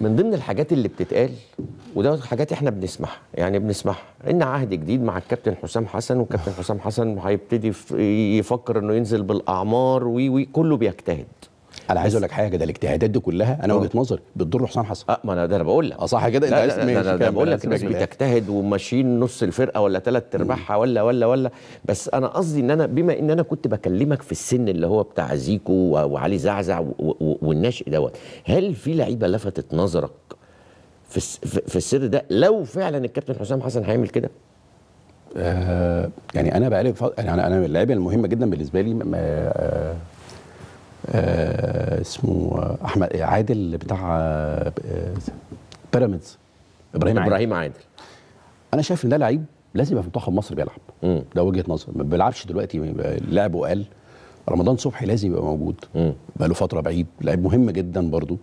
من ضمن الحاجات اللي بتتقال وده حاجات احنا بنسمعها يعني بنسمعها ان عهد جديد مع الكابتن حسام حسن والكابتن حسام حسن هيبتدي يفكر انه ينزل بالاعمار وكله بيجتهد انا عايز اقول لك حاجه ده الاجتهادات دي كلها انا وجهه نظري بتضر حسام حسن اه ما انا ده انا بقول لك اه صح كده انت عايز انا بقول لك الناس بتجتهد وماشيين نص الفرقه ولا ثلاث ارباعها ولا ولا ولا بس انا قصدي ان انا بما ان انا كنت بكلمك في السن اللي هو بتاع زيكو وعلي زعزع والناشئ دوت هل في لعيبه لفتت نظرك في في السر ده لو فعلا الكابتن حسام حسن هيعمل كده آه يعني انا بقالي يعني انا اللعيبه المهمه جدا بالنسبه لي آه آه، اسمه احمد عادل بتاع آه، بيراميدز ابراهيم عادل ابراهيم عادل انا شايف ان ده لعيب لازم يبقى في منتخب مصر بيلعب مم. ده وجهه نظر ما بيلعبش دلوقتي لعبه قال رمضان صبحي لازم يبقى موجود بقى له فتره بعيد لعيب مهم جدا برضو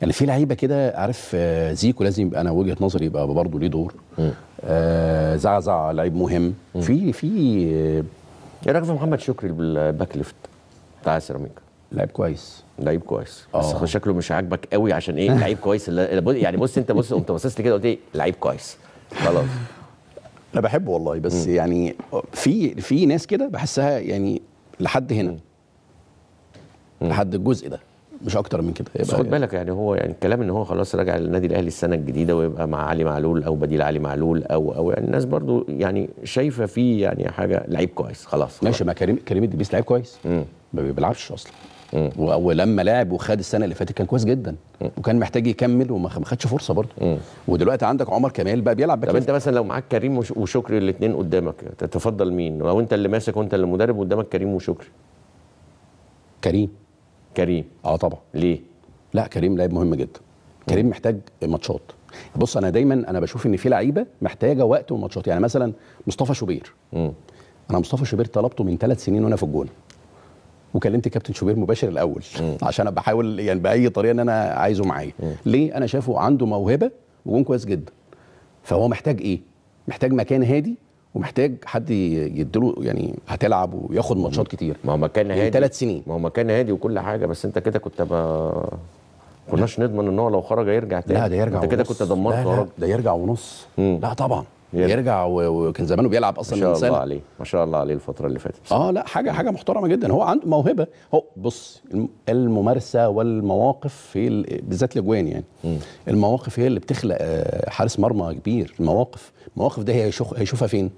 يعني في لعيبه كده عارف آه، زيكو لازم يبقى انا وجهه نظري يبقى برضه ليه دور آه زعزع لعيب مهم في في ايه رايك في محمد شكري الباك ليفت بتاع سيراميكا لعيب كويس لعيب كويس بس أوه. شكله مش عاجبك قوي عشان ايه لعيب كويس يعني بص انت بص قمت بصيت كده قلت ايه لعيب كويس خلاص انا بحبه والله بس م. يعني في في ناس كده بحسها يعني لحد هنا م. لحد الجزء ده مش اكتر من كده بس خد بالك يعني هو يعني الكلام ان هو خلاص راجع للنادي الاهلي السنه الجديده ويبقى مع علي معلول او بديل علي معلول او او يعني الناس برضو يعني شايفه فيه يعني حاجه لعيب كويس خلاص, خلاص. ماشي ما كريم كريم الدبيس لعيب كويس ما بيلعبش اصلا ولما لعب وخد السنه اللي فاتت كان كويس جدا م. وكان محتاج يكمل وما خدش فرصه برضه ودلوقتي عندك عمر كمال بقى بيلعب باك طب انت مثلا لو معاك كريم وشكري الاثنين قدامك تتفضل مين لو انت اللي ماسك وانت اللي مدرب قدامك كريم وشكري كريم كريم اه طبعا ليه لا كريم لاعب مهم جدا كريم محتاج ماتشات بص انا دايما انا بشوف ان في لعيبه محتاجه وقت وماتشات يعني مثلا مصطفى شوبير م. انا مصطفى شوبير طلبته من ثلاث سنين وانا في الجونه وكلمت كابتن شوبير مباشر الاول م. عشان بحاول يعني باي طريقه ان انا عايزه معايا ليه انا شايفه عنده موهبه وجون كويس جدا فهو محتاج ايه محتاج مكان هادي ومحتاج حد يديله يعني هتلعب وياخد ماتشات كتير ما هو مكان يعني هادي ثلاث سنين ما هو مكان هادي وكل حاجه بس انت كده كنت ما كناش نضمن ان هو لو خرج هيرجع تاني لا ده يرجع انت كده كنت دمرت لا, لا ده يرجع ونص مم. لا طبعا يرجع وكان زمانه بيلعب اصلا ما شاء الله عليه ما شاء الله عليه الفتره اللي فاتت اه لا حاجه حاجه محترمه جدا هو عنده موهبه هو بص الممارسه والمواقف هي بالذات الاجوان يعني المواقف هي اللي بتخلق آه، حارس مرمى كبير المواقف المواقف ده هي هيشوفها فين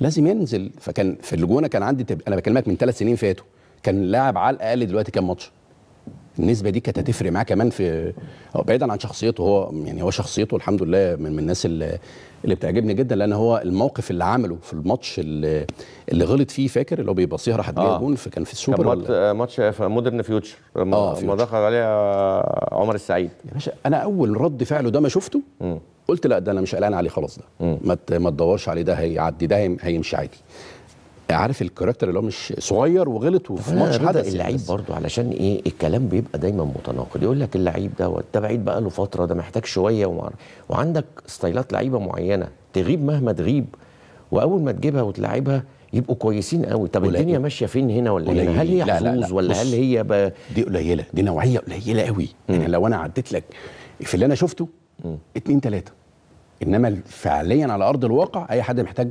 لازم ينزل فكان في الجونه كان عندي تب... انا بكلمك من ثلاث سنين فاتوا كان لاعب على الاقل دلوقتي كام ماتش النسبه دي كانت هتفرق معاه كمان في بعيدا عن شخصيته هو يعني هو شخصيته الحمد لله من, الناس اللي اللي بتعجبني جدا لان هو الموقف اللي عمله في الماتش اللي, اللي غلط فيه فاكر اللي هو بيبصيها راح تجيب آه. فكان كان في السوبر كان ماتش آه، آه، في مودرن فيوتشر اه ما دخل عليها عمر السعيد يا باشا انا اول رد فعله ده ما شفته م. قلت لا ده انا مش قلقان عليه خلاص ده م. ما تدورش عليه ده هيعدي ده هيمشي عادي عارف الكاركتر اللي هو مش صغير وغلط وفي ماتش حدث اللعيب برضه علشان ايه الكلام بيبقى دايما متناقض يقول لك اللعيب ده ده بعيد بقى له فتره ده محتاج شويه ومعرفة. وعندك ستايلات لعيبه معينه تغيب مهما تغيب واول ما تجيبها وتلعبها يبقوا كويسين قوي طب ولا الدنيا ماشيه فين هنا ولا هنا هل هي حظوظ ولا هل هي ب... دي قليله دي نوعيه قليله قوي يعني لو انا عديت لك في اللي انا شفته اتنين تلاته انما فعليا على ارض الواقع اي حد محتاج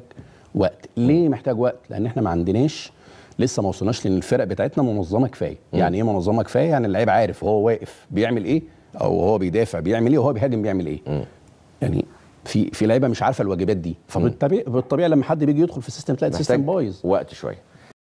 وقت ليه محتاج وقت لان احنا ما عندناش لسه ما وصلناش لان الفرق بتاعتنا منظمه كفايه يعني ايه منظمه كفايه يعني اللعيب عارف هو واقف بيعمل ايه او هو بيدافع بيعمل ايه وهو بيهاجم بيعمل ايه م. يعني في في لعيبه مش عارفه الواجبات دي فبالطبيعي بالطبيعي لما حد بيجي يدخل في السيستم تلاقي السيستم بايظ وقت شويه